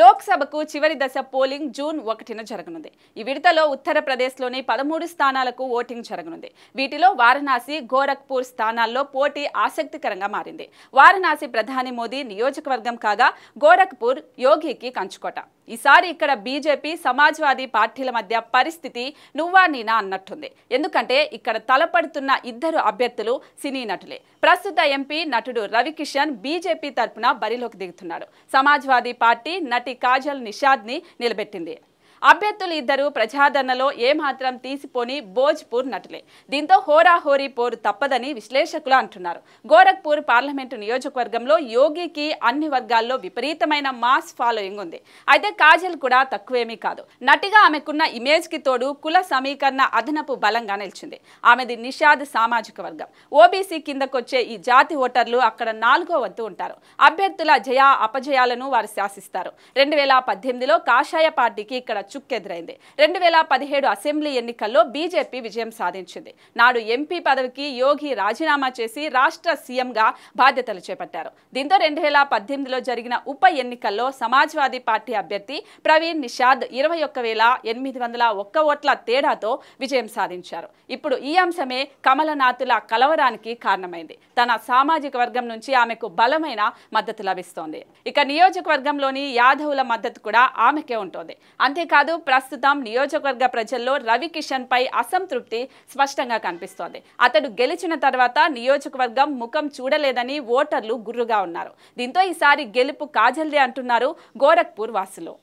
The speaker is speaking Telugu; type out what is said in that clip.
లోక్సభకు చివరి దశ పోలింగ్ జూన్ ఒకటిన జరగనుంది ఈ విడతలో ఉత్తరప్రదేశ్లోని పదమూడు స్థానాలకు ఓటింగ్ జరగనుంది వీటిలో వారణాసి గోరఖ్పూర్ స్థానాల్లో పోటీ ఆసక్తికరంగా మారింది వారణాసి ప్రధాని మోదీ నియోజకవర్గం కాగా గోరఖ్పూర్ యోగికి కంచుకోట ఈసారి ఇక్కడ బీజేపీ సమాజ్వాదీ పార్టీల మధ్య పరిస్థితి నువ్వా నీనా అన్నట్టుంది ఎందుకంటే ఇక్కడ తలపడుతున్న ఇద్దరు అభ్యర్థులు సినీ నటులే ప్రస్తుత ఎంపీ నటుడు రవికిషన్ బీజేపీ తరఫున బరిలోకి దిగుతున్నాడు సమాజ్వాదీ పార్టీ నటి కాజల్ నిషాద్ని నిలబెట్టింది అభ్యర్థులు ఇద్దరు ప్రజాదరణలో ఏమాత్రం తీసిపోని భోజ్పూర్ నటులే దీంతో హోరాహోరీ పోరు తప్పదని విశ్లేషకులు అంటున్నారు గోరఖ్పూర్ పార్లమెంటు నియోజకవర్గంలో యోగికి అన్ని వర్గాల్లో విపరీతమైన మాస్ ఫాలోయింగ్ ఉంది అయితే కాజల్ కూడా తక్కువేమీ కాదు నటిగా ఆమెకున్న ఇమేజ్ కి తోడు కుల సమీకరణ అదనపు బలంగా నిలిచింది ఆమెది నిషాద్ సామాజిక వర్గం ఓబీసీ కిందకొచ్చే ఈ జాతి ఓటర్లు అక్కడ నాలుగో వంతు ఉంటారు అభ్యర్థుల జయ అపజయాలను వారు శాసిస్తారు రెండు వేల పద్దెనిమిదిలో కాషాయ పార్టీకి ఇక్కడ చుక్కెదురైంది రెండు వేల పదిహేడు అసెంబ్లీ ఎన్నికల్లో బీజేపీ విజయం సాధించింది నాడు ఎంపీ పదవికి యోగి రాజీనామా చేసి రాష్ట్ర సీఎంగా బాధ్యతలు చేపట్టారు దీంతో రెండు వేల పద్దెనిమిదిలో జరిగిన ఉప ఎన్నికల్లో సమాజ్వాదీ పార్టీ అభ్యర్థి ప్రవీణ్ నిషాద్ ఇరవై ఒక్క వేల ఎనిమిది వందల ఒక్క ఓట్ల తేడాతో విజయం సాధించారు ఇప్పుడు ఈ అంశమే కమలనాథుల కలవరానికి కారణమైంది తన సామాజిక వర్గం నుంచి ఆమెకు బలమైన మద్దతు లభిస్తోంది ఇక నియోజకవర్గంలోని యాదవుల మద్దతు కూడా ఆమెకే ఉంటుంది అంతేకాదు కాదు ప్రస్తుతం నియోజకవర్గ ప్రజల్లో రవికిషన్ పై అసంతృప్తి స్పష్టంగా కనిపిస్తోంది అతడు గెలిచిన తర్వాత నియోజకవర్గం ముఖం చూడలేదని ఓటర్లు గుర్రుగా ఉన్నారు దీంతో ఈసారి గెలుపు కాజల్దే అంటున్నారు గోరఖ్పూర్ వాసులు